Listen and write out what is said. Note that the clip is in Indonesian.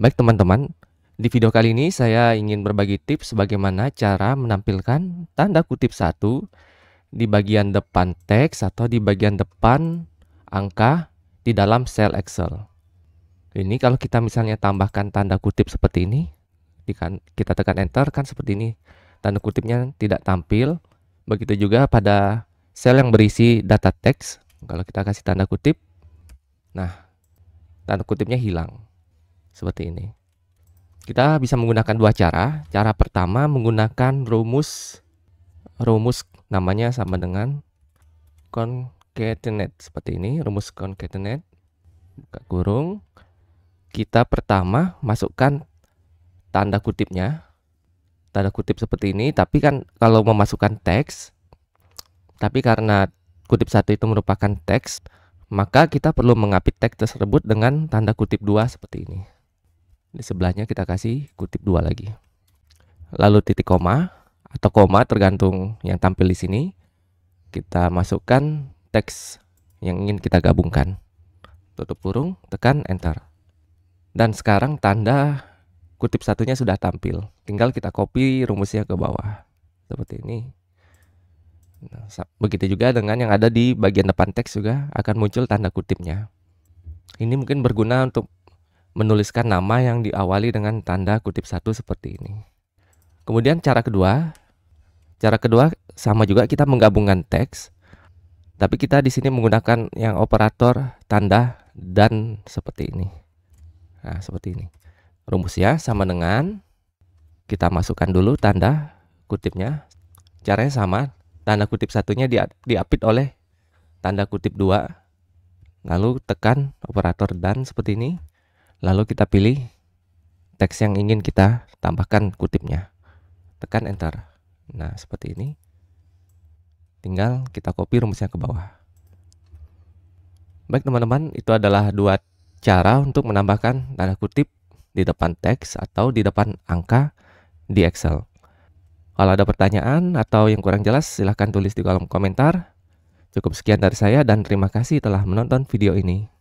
Baik teman-teman, di video kali ini saya ingin berbagi tips bagaimana cara menampilkan tanda kutip satu di bagian depan teks atau di bagian depan angka di dalam sel Excel. Ini kalau kita misalnya tambahkan tanda kutip seperti ini, kita tekan enter kan seperti ini. Tanda kutipnya tidak tampil. Begitu juga pada sel yang berisi data teks. Kalau kita kasih tanda kutip, nah tanda kutipnya hilang seperti ini. Kita bisa menggunakan dua cara. Cara pertama menggunakan rumus rumus namanya sama dengan concatenate seperti ini, rumus concatenate buka kurung. Kita pertama masukkan tanda kutipnya. Tanda kutip seperti ini, tapi kan kalau memasukkan teks tapi karena kutip satu itu merupakan teks, maka kita perlu mengapit teks tersebut dengan tanda kutip dua seperti ini. Di sebelahnya kita kasih kutip dua lagi. Lalu titik koma atau koma tergantung yang tampil di sini. Kita masukkan teks yang ingin kita gabungkan. Tutup kurung, tekan enter. Dan sekarang tanda kutip satunya sudah tampil. Tinggal kita copy rumusnya ke bawah. Seperti ini. Nah, begitu juga dengan yang ada di bagian depan teks juga akan muncul tanda kutipnya. Ini mungkin berguna untuk menuliskan nama yang diawali dengan tanda kutip satu seperti ini. Kemudian cara kedua, cara kedua sama juga kita menggabungkan teks, tapi kita di sini menggunakan yang operator tanda dan seperti ini. Nah, seperti ini. Rumusnya sama dengan kita masukkan dulu tanda kutipnya. Caranya sama, tanda kutip satunya diapit oleh tanda kutip dua, lalu tekan operator dan seperti ini. Lalu kita pilih teks yang ingin kita tambahkan kutipnya. Tekan enter. Nah, seperti ini. Tinggal kita copy rumusnya ke bawah. Baik teman-teman, itu adalah dua cara untuk menambahkan tanda kutip di depan teks atau di depan angka di Excel. Kalau ada pertanyaan atau yang kurang jelas, silahkan tulis di kolom komentar. Cukup sekian dari saya dan terima kasih telah menonton video ini.